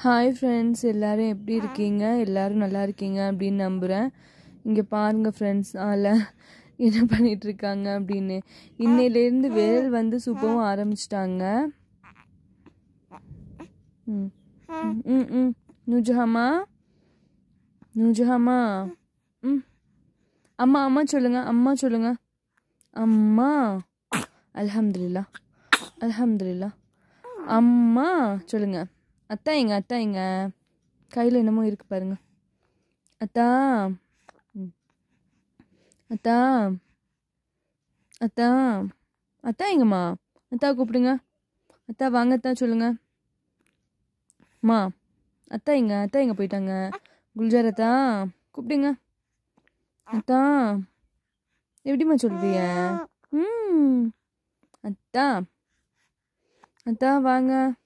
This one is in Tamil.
ஹாய் ஃப்ரெண்ட்ஸ் எல்லோரும் எப்படி இருக்கீங்க எல்லோரும் நல்லா இருக்கீங்க அப்படின்னு நம்புகிறேன் இங்கே பாருங்கள் ஃப்ரெண்ட்ஸ் ஆல என்ன பண்ணிகிட்ருக்காங்க அப்படின்னு இன்னையிலேருந்து வேல் வந்து சுப்பவும் ஆரம்பிச்சிட்டாங்க ம் ம் ம் நூஜஹாமா நூஜஹாமா ம் அம்மா அம்மா சொல்லுங்கள் அம்மா சொல்லுங்கள் அம்மா அலமதுல்லா அலமதுல்லா அம்மா சொல்லுங்கள் அத்தான் எங்க அத்தா எங்க கையில் என்னமோ இருக்கு பாருங்க அத்தா அத்தா அத்தா அத்தா எங்கம்மா அத்தா கூப்பிடுங்க அத்தா வாங்க அத்தா சொல்லுங்க அம்மா அத்தா எங்க அத்தா எங்க போயிட்டாங்க குல்ஜார் அத்தா கூப்பிடுங்க அத்தா எப்படிம்மா சொல்றிய ம் அத்தா அத்தா வாங்க